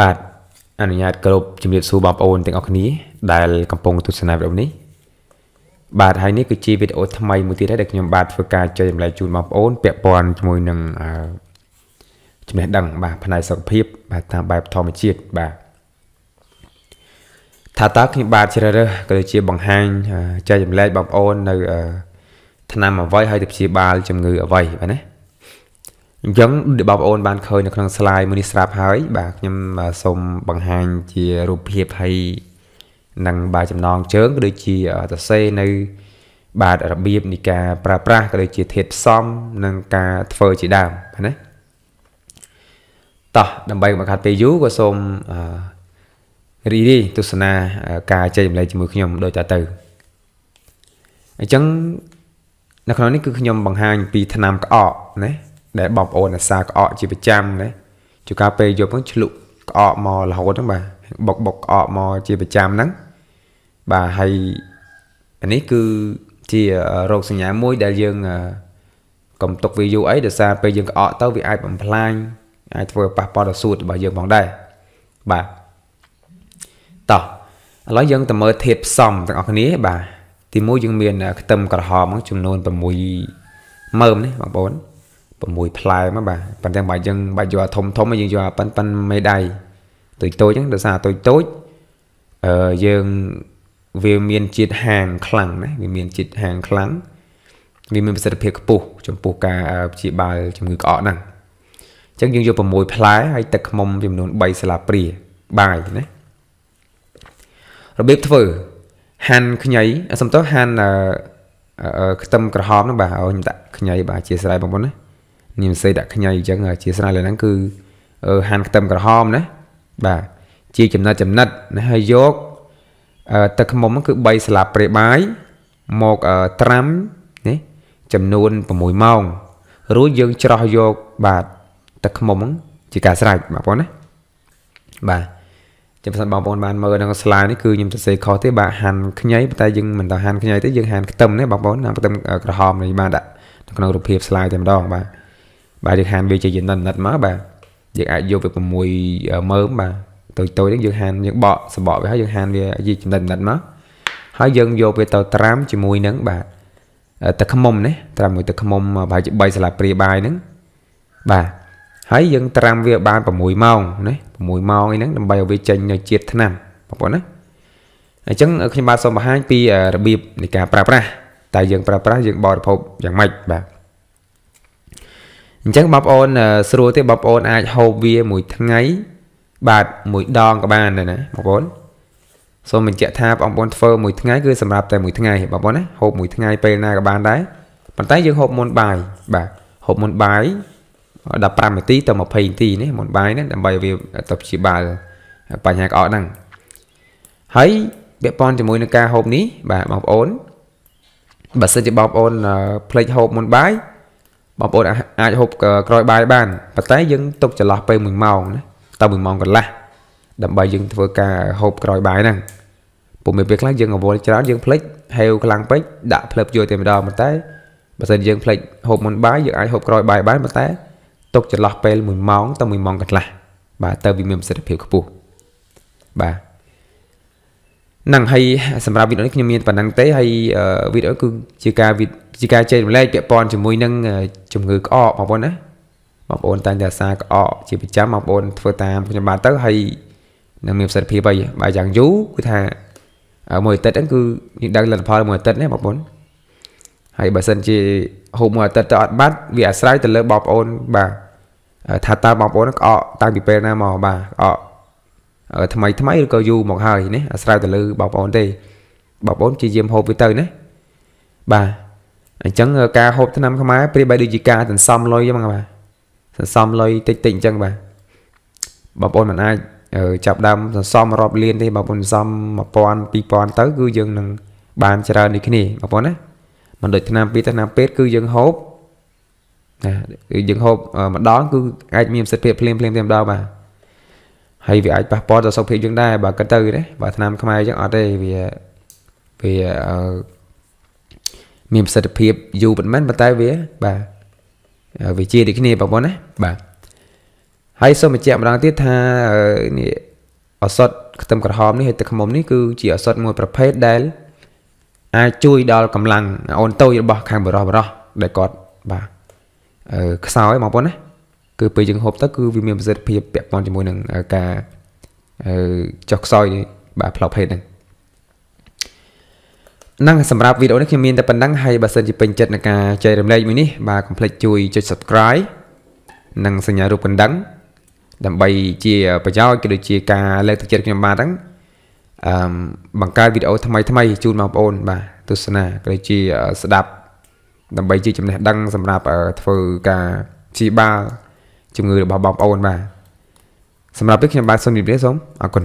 បាទអនុញ្ញាតគ្រប់ជំរាបសួរបងប្អូនទាំងអស់គ្នាដែល កំពុងទស្សនាវីដេអូនេះបាទហើយនេះគឺជាវីដេអូថ្មីមួយទៀតដែលខ្ញុំបាទធ្វើការចែករំលែកជូនបងប្អូន ពាក់ព័ន្ធជាមួយនឹងចំណេះដឹងបាទផ្នែកសុខភាពបាទតាមបែបធម្មជាតិបាទថាតើខ្ញុំបាទជ្រើសរើសក៏ដូចជាបង្ហាញចែករំលែកបងប្អូននៅថ្នាំអ្វីហើយទៅព្យាបាលជំងឺអ្វីបាទណាអញ្ចឹងដូចបងប្អូនបានឃើញនៅក្នុង slide មួយនេះស្រាប់ហើយ បាទខ្ញុំសូមបង្ហាញជារូបភាពហើយនឹងបាទចំណងជើងក៏ដូចជាសរសេរនៅបាទរបៀបនៃការប្រើប្រាស់ក៏ដូចជាធាតុផ្សំនិងការធ្វើជាដើមណាតោះដើម្បីកុំខាត់ពេលយូរក៏សូមរីរីទស្សនា ការចែកចម្លែកជាមួយខ្ញុំដូចតទៅអញ្ចឹងនៅក្នុងនេះគឺខ្ញុំបង្ហាញ ពីថ្នាំក្អកណាដែលបងប្អូនអាសាក្អកជាប្រចាំណាជួនកាលពេលយប់ហ្នឹងឆ្លុកក្អកមករហូតហ្នឹងបាទបុកបុកក្អកមកជាប្រចាំហ្នឹងបាទហើយអានេះគឺជារោគសញ្ញាមួយដែលយើងកំទុកវាយូរអីដោយសារពេលយើងក្អកទៅវាអាចបំផ្លាញអាចធ្វើប៉ះពាល់ដល់សួតរបស់យើងផងដែរបាទតោះឥឡូវយើងទៅមើលធាតុផ្សំទាំងអស់គ្នាបាទទីមួយយើងមានខ្ទឹមក្រហមចំនួន6មើមនេះបងប្អូន6ផ្លែមកបាទប៉ុន្តែបើយើងបើយកធំធំយើងយកប៉ិនប៉ិនមេដៃតូចតូចហ្នឹងដោយសារតូចតូចអឺយើងវាមានជាតិហាងខ្លាំងណាវាមានជាតិហាងខ្លាំងវាមានប្រសិទ្ធភាពខ្ពស់ចំពោះការព្យាបាលជំងឺក្អកហ្នឹងអញ្ចឹងយើងយក6ផ្លែហើយទឹកខ្មុំចំនួន3ស្លាបព្រាបាយណារបៀបធ្វើហាន់ខ្ញីសំទោសហាន់ខ្ទឹមក្រហមហ្នឹងបាទឲ្យខ្ញុំដាក់ខ្ញីបាទអធិស្ឋានបងប្អូនណាញៀនសីដាក់ខ្ញៃអញ្ចឹងជាស្រ័យលើហ្នឹងគឺហាន់ខ្ទឹមក្រហមណាបាទជាចំណិតចំណិតណាហើយយក ទឹកខ្មុំហ្នឹងគឺ3ស្លាបព្រាបាយមកត្រាំណាចំនួន6ម៉ោងរួចយើងច្រោះយកបាទទឹកខ្មុំហ្នឹងជាការស្រេចបងប្អូនណាបាទចាំសិនបងប្អូនបានមើលនឹងស្លាយនេះគឺខ្ញុំសរសេរខុសទេបាទហាន់ខ្ញីតែយើងមិនដល់ហាន់ខ្ញីទេយើងហាន់ខ្ទឹមណាបងប្អូនណាខ្ទឹមក្រហមនេះបានដាក់នៅក្នុងរូបភាពស្លាយតែម្ដងបាទបាទយើងហានវាជាយនិតណិតមកបាទយើងអាចយកវា6មើមបាទតូចតូចហ្នឹងយើងហានយើងបកសបកវាហើយយើងហានវាជាចំណិតណិតមកហើយយើងយកវាទៅត្រាំជាមួយនឹងបាទទឹកខ្មុំណាត្រាំមួយទឹកខ្មុំប្រហែលជា3ស្លាបព្រាបាយហ្នឹងបាទហើយយើងត្រាំវាបាន6ម៉ោងណា6ម៉ោងអីហ្នឹងដើម្បីឲ្យវាចេញនៅជាតិថ្នាំបងប្អូនណាអញ្ចឹងខ្ញុំបាទសូមបង្ហាញពីរបៀបនៃការប្រើប្រាស់តែយើងប្រើប្រាស់យើងបរិភោគយ៉ាងម៉េចបាទអញ្ចឹងបងប្អូនស្រួលទេបងប្អូនអាចហូបវាមួយថ្ងៃ បាទមួយដងក៏បានដែរណាបងប្អូន សូមបញ្ជាក់ថាបងប្អូនធ្វើមួយថ្ងៃគឺសម្រាប់ តែមួយថ្ងៃបងប្អូនណាហូបមួយថ្ងៃពេលណាក៏បានដែរប៉ុន្តែយើងហូបមុនបាយបាទហូបមុនបាយ15នាទីទៅ20នាទីនេះមុនបាយណាដើម្បីវាទៅព្យាបាលបញ្ហាក្អកហ្នឹងហើយពាក់ព័ន្ធជាមួយនឹងការហូបនេះបាទបងប្អូនបើសិនជាបងប្អូនផ្លេចហូបមុនបាយបងប្អូនអាចហូបក្រោយបាយបានប៉ុន្តែយើងទុកចន្លោះពេល1ម៉ោងណាតើ1ម៉ោងកន្លះដើម្បីយើង ធ្វើការហូបក្រោយបាយហ្នឹងពុំមានពេលខ្លះយើងរវល់ច្រើនយើងភ្លេចហេវខ្លាំងពេកដាក់ភ្លើបយូរតែម្ដងប៉ុន្តែបើសិនយើងភ្លេចហូបមុនបាយយើងអាចហូបក្រោយបាយបានប៉ុន្តែទុកចន្លោះពេល1ម៉ោងទៅ1ម៉ោងកន្លះបាទទៅវាមានប្រសិទ្ធភាពខ្ពស់បាទនឹងហើយសម្រាប់វីដេអូនេះខ្ញុំមានប៉ុណ្ណឹងទេហើយវីដេអូគឺជាការជាការចែករំលែកពាក់ព័ន្ធជាមួយនឹងជំងឺក្អកបងប្អូនណាបងប្អូនតែងតែសារក្អកជាប្រចាំបងប្អូនធ្វើតាមខ្ញុំបានទៅហើយនឹងមានប្រសិទ្ធភាពហើយបើយ៉ាងយូរគឺថាមួយអាទិត្យហ្នឹងគឺយើងដឹងលទ្ធផលមួយអាទិត្យណាបងប្អូនហើយបើសិនជាហូបមួយអាទិត្យទៅអត់បាត់វាអាស្រ័យទៅលើបងប្អូនបាទថាតើបងប្អូនក្អកតាំងពីពេលណាមកបាទក្អកថ្មីថ្មីឬក៏យូរមកហើយណាអាស្រ័យទៅលើបងប្អូនទេបងប្អូនជាយាមហូបវាទៅណាបាទអញ្ចឹងការហូបឆ្នាំខ្មែរប្រៀបបីដូចជាការសន្សំលុយហ្នឹងបាទសន្សំលុយតិចតិចអញ្ចឹងបាទបងប្អូនមិនអាចចាប់ដើមសន្សំរាប់លានទេបងប្អូនសន្សំ1000 2000ទៅគឺយើងនឹងបានច្រើនដូចគ្នាបងប្អូនណាមិនដូចឆ្នាំ ពីឆ្នាំពេទ្យគឺយើងហូបណាគឺយើងហូបម្ដងគឺអាចមានប្រសិទ្ធភាពភ្លាមភ្លាមតែម្ដងបាទហើយវាអាចប៉ះពាល់ដល់សុខភាពយើងដែរបើគិតទៅណាបើថ្នាំខ្មែរយើងអត់ទេវាវាមានប្រសិទ្ធភាពយូរប៉ុន្មានប៉ុន្តែវាបាទវាជាដូចគ្នាបងប្អូនណាបាទហើយសូមបញ្ជាក់ម្ដងទៀតថានេះឱសថខ្ទឹមក្រហមនេះហើយទឹកឃ្មុំនេះគឺជាឱសថមួយប្រភេទដែលអាចជួយដល់កម្លាំងអូនតូចរបស់ ខាងបរោះបរោះដែលគាត់បាទអឺខ្សោយបងប្អូនណាគឺពេលយើងហូបទៅគឺវាមានប្រសិទ្ធភាពពាក់ព័ន្ធជាមួយនឹងការចុះខ្សោយបាទផ្លូវភេទហ្នឹងនឹងសម្រាប់វីដេអូនេះខ្ញុំមានតែប៉ុណ្ណឹងហើយបើសិនជាពេញចិត្តនឹងការចែករំលែកមួយនេះបាទកុំភ្លេចជួយចុច Subscribe និងសញ្ញារូបកណ្ដឹង ដើម្បីជា ប្រយោជន៍ក៏ដូចជាការលើកទឹកចិត្តខ្ញុំបាទហ្នឹងអឺបង្កើតវីដេអូថ្មីថ្មីជូនបងប្អូន បាទទស្សនាក៏ដូចជាស្ដាប់ ដើម្បីជាចំណេះដឹង សម្រាប់ធ្វើការជាបាលជំងឺរបស់បងប្អូនបាទសម្រាប់ពេលខ្ញុំបាទសូមជម្រាបលាសូមអរគុណ